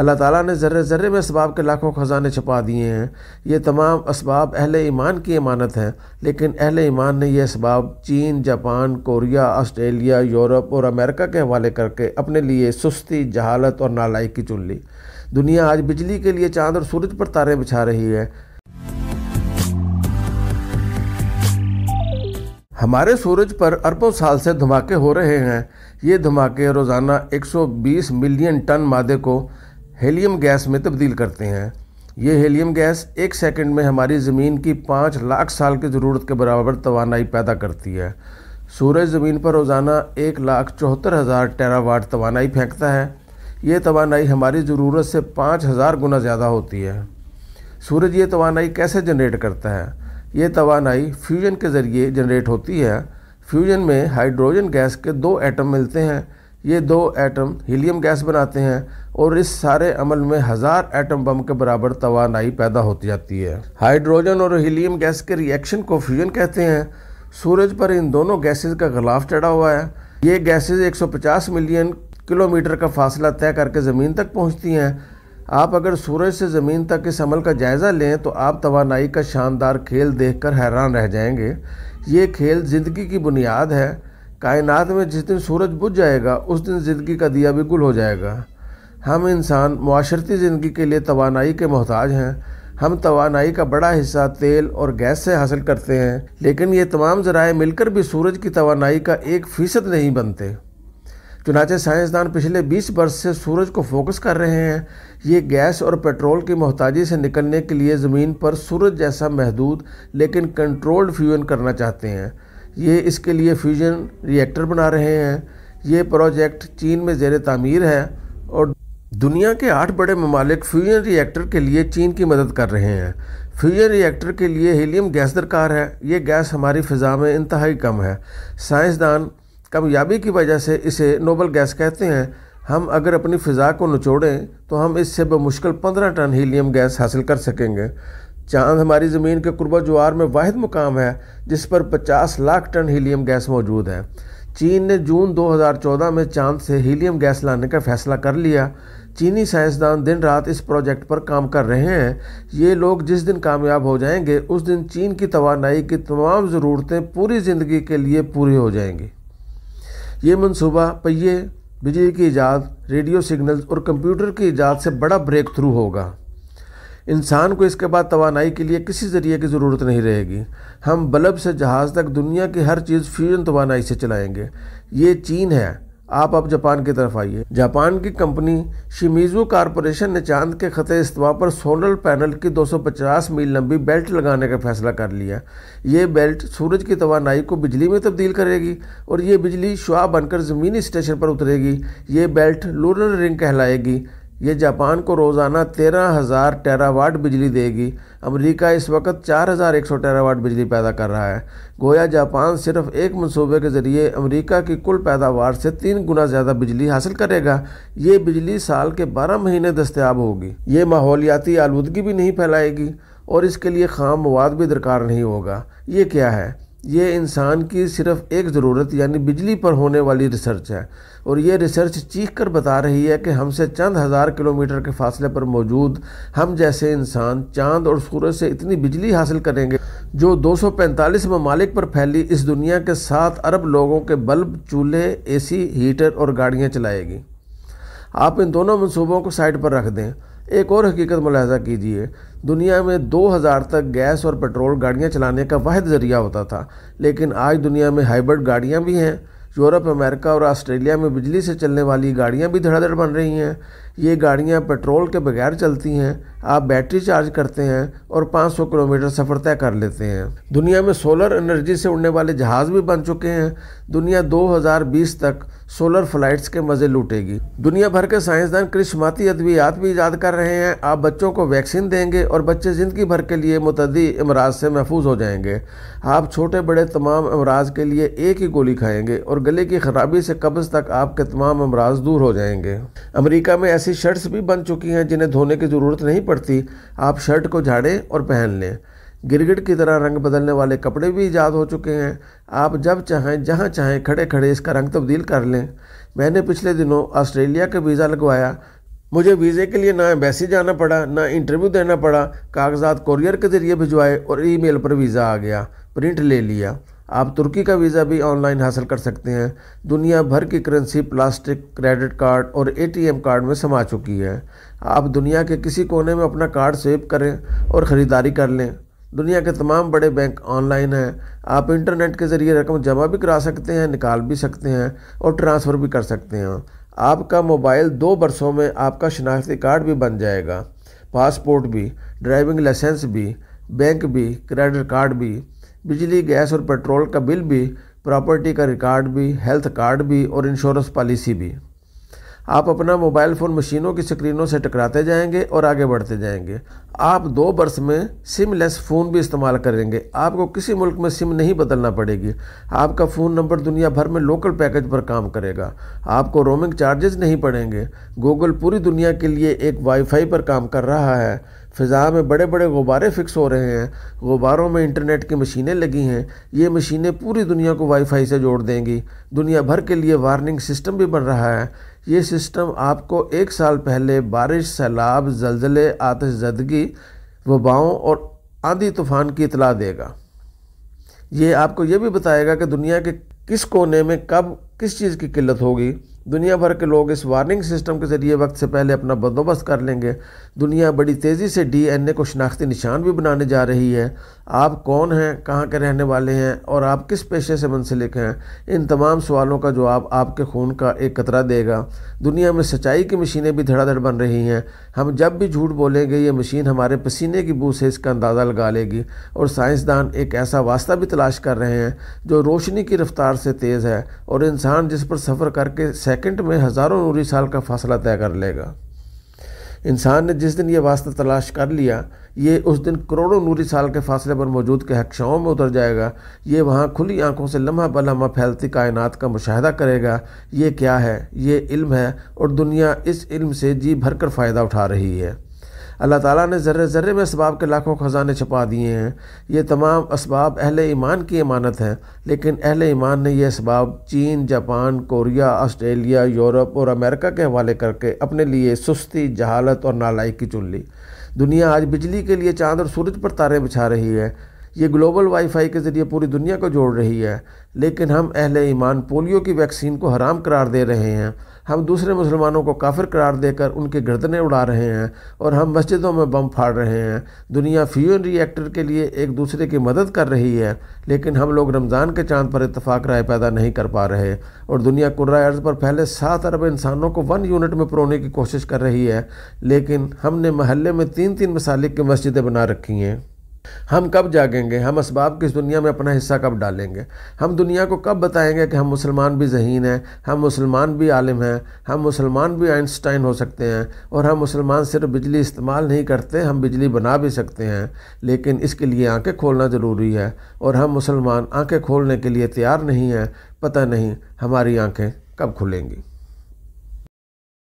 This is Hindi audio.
अल्लाह ताला ने ज़र्रे ज़र्रे में इसबाब के लाखों ख़जाने छपा दिए हैं ये तमाम इसबाब अहल ईमान की अमानत हैं लेकिन अहल ईमान ने यह इसबाब चीन जापान कोरिया ऑस्ट्रेलिया यूरोप और अमेरिका के हवाले करके अपने लिए सुस्ती जहालत और नालायकी चुन ली दुनिया आज बिजली के लिए चांद और सूरज पर तारे बिछा रही है हमारे सूरज पर अरबों साल से धमाके हो रहे हैं ये धमाके रोज़ाना 120 मिलियन टन मादे को हेलियम गैस में तब्दील करते हैं ये हेलियम गैस एक सेकंड में हमारी ज़मीन की पाँच लाख साल की ज़रूरत के बराबर तोानाई पैदा करती है सूरज ज़मीन पर रोज़ाना एक लाख चौहत्तर हज़ार टेरावाट तोानाई फेंकता है ये तोानाई हमारी ज़रूरत से पाँच हज़ार गुना ज़्यादा होती है सूरज ये तोानाई कैसे जनरेट करता है ये तोानाई फ्यूजन के ज़रिए जनरेट होती है फ्यूजन में हाइड्रोजन गैस के दो एटम मिलते हैं ये दो एटम हीलियम गैस बनाते हैं और इस सारे अमल में हज़ार एटम बम के बराबर तोानाई पैदा होती जाती है हाइड्रोजन और हीलियम गैस के रिएक्शन को फ्यूजन कहते हैं सूरज पर इन दोनों गैसेज का गलाफ चढ़ा हुआ है ये गैसेज 150 मिलियन किलोमीटर का फासला तय करके ज़मीन तक पहुँचती हैं आप अगर सूरज से ज़मीन तक इस अमल का जायज़ा लें तो आप तोानाई का शानदार खेल देख हैरान रह जाएंगे ये खेल ज़िंदगी की बुनियाद है कायनात में जिस दिन सूरज बुझ जाएगा उस दिन ज़िंदगी का दिया भी गुल हो जाएगा हम इंसान माशरती ज़िंदगी के लिए तोानाई के मोहताज हैं हम तोानाई का बड़ा हिस्सा तेल और गैस से हासिल करते हैं लेकिन ये तमाम ज़राए मिलकर भी सूरज की तोानाई का एक फ़ीसद नहीं बनते चुनाचे साइंसदान पिछले 20 वर्ष से सूरज को फोकस कर रहे हैं ये गैस और पेट्रोल की मोहताजी से निकलने के लिए ज़मीन पर सूरज जैसा महदूद लेकिन कंट्रोल्ड फ्यूजन करना चाहते हैं ये इसके लिए फ्यूजन रिएक्टर बना रहे हैं ये प्रोजेक्ट चीन में जेर तामीर है और दुनिया के आठ बड़े ममालिक फ्यूजन रिएक्टर के लिए चीन की मदद कर रहे हैं फ्यूजन रिएक्टर के लिए हीलियम गैस दरकार है ये गैस हमारी फ़िज़ा में इंतहाई कम है साइंसदान कमयाबी की वजह से इसे नोबल गैस कहते हैं हम अगर अपनी फ़िज़ा को नचोड़ें तो हम इससे बमुश्किल पंद्रह टन हीलियम गैस हासिल कर सकेंगे चांद हमारी ज़मीन के कुर्बा जवार में वाद मुकाम है जिस पर 50 लाख टन हीलियम गैस मौजूद है चीन ने जून 2014 में चांद से हीलियम गैस लाने का फैसला कर लिया चीनी साइंसदान दिन रात इस प्रोजेक्ट पर काम कर रहे हैं ये लोग जिस दिन कामयाब हो जाएंगे उस दिन चीन की तोानाई की तमाम ज़रूरतें पूरी ज़िंदगी के लिए पूरी हो जाएंगी ये मनसूबा पहिए बिजली की ईजाद रेडियो सिग्नल्स और कंप्यूटर की ईजाद से बड़ा ब्रेक थ्रू होगा इंसान को इसके बाद तोानाई के लिए किसी ज़रिए की ज़रूरत नहीं रहेगी हम बल्ब से जहाज़ तक दुनिया की हर चीज़ फ्यूजन तोानाई से चलाएंगे ये चीन है आप अब जापान की तरफ आइए जापान की कंपनी शिमीजू कारपोरेशन ने चांद के ख़त इस्तवा पर सोलर पैनल की 250 मील लंबी बेल्ट लगाने का फैसला कर लिया ये बेल्ट सूरज की तोानाई को बिजली में तब्दील करेगी और ये बिजली शुआ बनकर ज़मीनी स्टेशन पर उतरेगी ये बेल्ट लूनर रिंग कहलाएगी ये जापान को रोज़ाना तेरह हज़ार टेरावाट बिजली देगी अमेरिका इस वक्त चार हज़ार एक सौ टेरावाट बिजली पैदा कर रहा है गोया जापान सिर्फ एक मंसूबे के ज़रिए अमेरिका की कुल पैदावार से तीन गुना ज़्यादा बिजली हासिल करेगा ये बिजली साल के बारह महीने दस्तियाब होगी ये माहौलियाती आलूदगी भी नहीं फैलाएगी और इसके लिए खाम मवाद भी दरकार नहीं होगा ये क्या है ये इंसान की सिर्फ एक ज़रूरत यानी बिजली पर होने वाली रिसर्च है और ये रिसर्च चीख कर बता रही है कि हमसे चंद हज़ार किलोमीटर के फासले पर मौजूद हम जैसे इंसान चांद और सूरज से इतनी बिजली हासिल करेंगे जो 245 ममालिक पर फैली इस दुनिया के सात अरब लोगों के बल्ब चूल्हे एसी हीटर और गाड़ियाँ चलाएगी आप इन दोनों मनसूबों को साइड पर रख दें एक और हकीकत मुलाजा कीजिए दुनिया में 2000 तक गैस और पेट्रोल गाड़ियाँ चलाने का वाद ज़रिया होता था लेकिन आज दुनिया में हाइब्रिड गाड़ियाँ भी हैं यूरोप अमेरिका और ऑस्ट्रेलिया में बिजली से चलने वाली गाड़ियाँ भी धड़ाधड़ बन रही हैं ये गाड़ियाँ पेट्रोल के बगैर चलती हैं आप बैटरी चार्ज करते हैं और 500 किलोमीटर सफ़र तय कर लेते हैं दुनिया में सोलर एनर्जी से उड़ने वाले जहाज़ भी बन चुके हैं दुनिया 2020 तक सोलर फ्लाइट्स के मज़े लूटेगी दुनिया भर के साइंसदान कृषमाती अद्वियात भी याद कर रहे हैं आप बच्चों को वैक्सीन देंगे और बच्चे ज़िंदगी भर के लिए मतदी अमराज से महफूज हो जाएंगे आप छोटे बड़े तमाम अमराज के लिए एक ही गोली खाएंगे और गले की खराबी से कब्ज़ तक आपके तमाम अमराज दूर हो जाएंगे अमरीका में ऐसी शर्ट्स भी बन चुकी हैं जिन्हें धोने की ज़रूरत नहीं पड़ती आप शर्ट को झाड़ें और पहन लें गिरगिट की तरह रंग बदलने वाले कपड़े भी ईजाद हो चुके हैं आप जब चाहें जहां चाहें खड़े खड़े इसका रंग तब्दील कर लें मैंने पिछले दिनों ऑस्ट्रेलिया का वीज़ा लगवाया मुझे वीज़े के लिए ना एम्बेसी जाना पड़ा ना इंटरव्यू देना पड़ा कागजात कोरियर के ज़रिए भिजवाए और ईमेल पर वीज़ा आ गया प्रिंट ले लिया आप तुर्की का वीज़ा भी ऑनलाइन हासिल कर सकते हैं दुनिया भर की करेंसी प्लास्टिक क्रेडिट कार्ड और एटीएम कार्ड में समा चुकी है आप दुनिया के किसी कोने में अपना कार्ड सेव करें और ख़रीदारी कर लें दुनिया के तमाम बड़े बैंक ऑनलाइन हैं आप इंटरनेट के ज़रिए रकम जमा भी करा सकते हैं निकाल भी सकते हैं और ट्रांसफ़र भी कर सकते हैं आपका मोबाइल दो बरसों में आपका शनाख्ती कार्ड भी बन जाएगा पासपोर्ट भी ड्राइविंग लाइसेंस भी बैंक भी क्रेडिट कार्ड भी बिजली गैस और पेट्रोल का बिल भी प्रॉपर्टी का रिकॉर्ड भी हेल्थ कार्ड भी और इंश्योरेंस पॉलिसी भी आप अपना मोबाइल फ़ोन मशीनों की स्क्रीनों से टकराते जाएंगे और आगे बढ़ते जाएंगे आप दो बरस में सिमलेस फ़ोन भी इस्तेमाल करेंगे आपको किसी मुल्क में सिम नहीं बदलना पड़ेगी आपका फ़ोन नंबर दुनिया भर में लोकल पैकेज पर काम करेगा आपको रोमिंग चार्जेस नहीं पड़ेंगे गूगल पूरी दुनिया के लिए एक वाईफाई पर काम कर रहा है फ़िज़ा में बड़े बड़े गुब्बारे फिक्स हो रहे हैं गुब्बारों में इंटरनेट की मशीनें लगी हैं ये मशीनें पूरी दुनिया को वाईफाई से जोड़ देंगी दुनिया भर के लिए वार्निंग सिस्टम भी बन रहा है ये सिस्टम आपको एक साल पहले बारिश सैलाब ज़लजले आतशजदगी वबाओं और आंधी तूफ़ान की इतला देगा ये आपको ये भी बताएगा कि दुनिया के किस कोने में कब किस चीज़ की किल्लत होगी दुनिया भर के लोग इस वार्निंग सिस्टम के ज़रिए वक्त से पहले अपना बंदोबस्त कर लेंगे दुनिया बड़ी तेज़ी से डीएनए को शनाख्ती निशान भी बनाने जा रही है आप कौन हैं कहाँ के रहने वाले हैं और आप किस पेशे से मुंसलिक हैं इन तमाम सवालों का जवाब आपके खून का एक कतरा देगा दुनिया में सच्चाई की मशीनें भी धड़ाधड़ बन रही हैं हम जब भी झूठ बोलेंगे ये मशीन हमारे पसीने की बू से इसका अंदाज़ा लगा लेगी और साइंसदान एक ऐसा वास्ता भी तलाश कर रहे हैं जो रोशनी की रफ्तार से तेज़ है और इंसान जिस पर सफ़र करके सेकेंड में हज़ारों नूरी साल का फासला तय कर लेगा इंसान ने जिस दिन ये वास्ता तलाश कर लिया ये उस दिन करोड़ों नूरी साल के फासले पर मौजूद के हकशाओं में उतर जाएगा ये वहाँ खुली आँखों से लम्हा ब लम्हा फैलती कायनात का मुशाह करेगा ये क्या है ये इल्म है और दुनिया इस इल्म से जी भर कर फ़ायदा उठा रही है अल्लाह ताला ने ज़र्रे ज़र्रे में इसबाब के लाखों ख़जाने छपा दिए हैं ये तमाम इसबाब अहल ईमान की अमानत हैं लेकिन अहल ईमान ने यह इसबाब चीन जापान कोरिया आस्ट्रेलिया यूरोप और अमेरिका के हवाले करके अपने लिए सुस्ती जहालत और नालायकी चुन ली दुनिया आज बिजली के लिए चांद और सूरज पर तारे बिछा रही है ये ग्लोबल वाईफाई के ज़रिए पूरी दुनिया को जोड़ रही है लेकिन हम अहल ईमान पोलियो की वैक्सीन को हराम करार दे रहे हैं हम दूसरे मुसलमानों को काफिर करार देकर उनके गर्दनें उड़ा रहे हैं और हम मस्जिदों में बम फाड़ रहे हैं दुनिया फ्यूजन रिएक्टर के लिए एक दूसरे की मदद कर रही है लेकिन हम लोग रमज़ान के चांद पर इतफाक़ राय पैदा नहीं कर पा रहे और दुनिया कुर्रा अर्ज़ पर फैले सात अरब इंसानों को वन यूनिट में परोने की कोशिश कर रही है लेकिन हमने महल्ले में तीन तीन मसालिक की मस्जिदें बना रखी हैं हम कब जागेंगे हम इसबाब की इस दुनिया में अपना हिस्सा कब डालेंगे हम दुनिया को कब बताएंगे कि हम मुसलमान भी जहीन हैं हम मुसलमान भी आलिम हैं हम मुसलमान भी आइंस्टाइन हो सकते हैं और हम मुसलमान सिर्फ बिजली इस्तेमाल नहीं करते हम बिजली बना भी सकते हैं लेकिन इसके लिए आंखें खोलना ज़रूरी है और हम मुसलमान आंखें खोलने के लिए तैयार नहीं हैं पता नहीं हमारी आँखें कब खुलेंगी